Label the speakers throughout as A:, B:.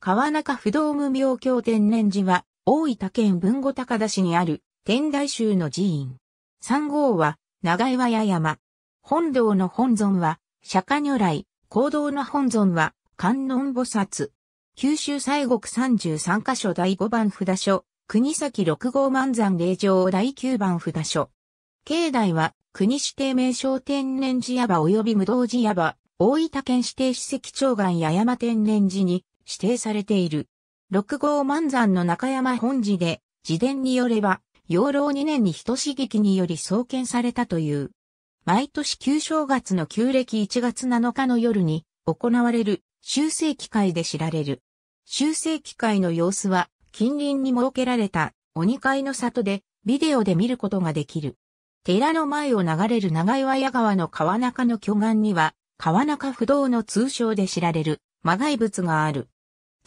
A: 川中不動無明教天然寺は、大分県文後高田市にある天台宗の寺院。三号は、長岩屋山。本堂の本尊は、釈迦如来。行道の本尊は、観音菩薩。九州西国33カ所第5番札所。国崎六号万山霊場第9番札所。境内は、国指定名称天然寺場及び無道寺場、大分県指定史跡長岩八山天然寺に、指定されている。六号万山の中山本寺で、自伝によれば、養老2年に一刺激により創建されたという。毎年旧正月の旧暦1月7日の夜に行われる修正機会で知られる。修正機会の様子は近隣に設けられた鬼会の里でビデオで見ることができる。寺の前を流れる長岩屋川の川中の巨岩には川中不動の通称で知られる魔外物がある。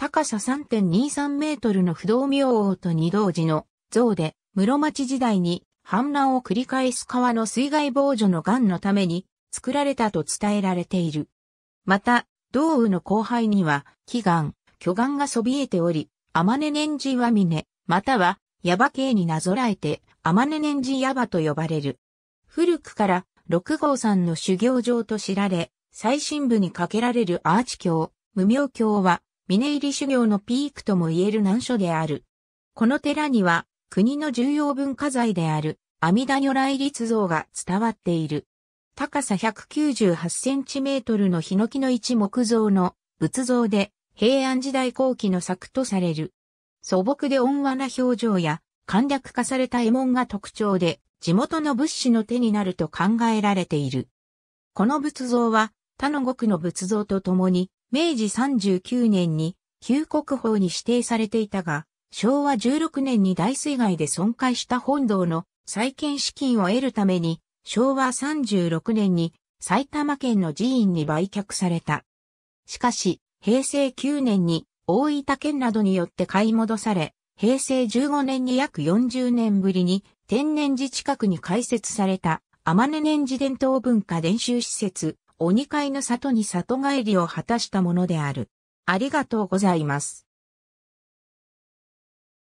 A: 高さ3.23メートルの不動明王と二道寺の像で、室町時代に氾濫を繰り返す川の水害防除の癌のために作られたと伝えられている。また、道雨の後輩には、祈願、巨岩がそびえており、天根年寺は峰、または、矢場系になぞらえて、天根年寺矢場と呼ばれる。古くから、六号山の修行場と知られ、最深部に架けられるアーチ橋、無名橋は、峰入り修行のピークとも言える難所である。この寺には、国の重要文化財である、阿弥陀如来立像が伝わっている。高さ198センチメートルのヒノキの一木造の仏像で、平安時代後期の作とされる。素朴で温和な表情や、簡略化された絵文が特徴で、地元の仏師の手になると考えられている。この仏像は、他の国の仏像と共に、明治39年に旧国宝に指定されていたが、昭和16年に大水害で損壊した本堂の再建資金を得るために、昭和36年に埼玉県の寺院に売却された。しかし、平成9年に大分県などによって買い戻され、平成15年に約40年ぶりに天然寺近くに開設された天根年寺伝統文化伝習施設鬼飼の里に里帰りを果たしたものである。ありがとうございます。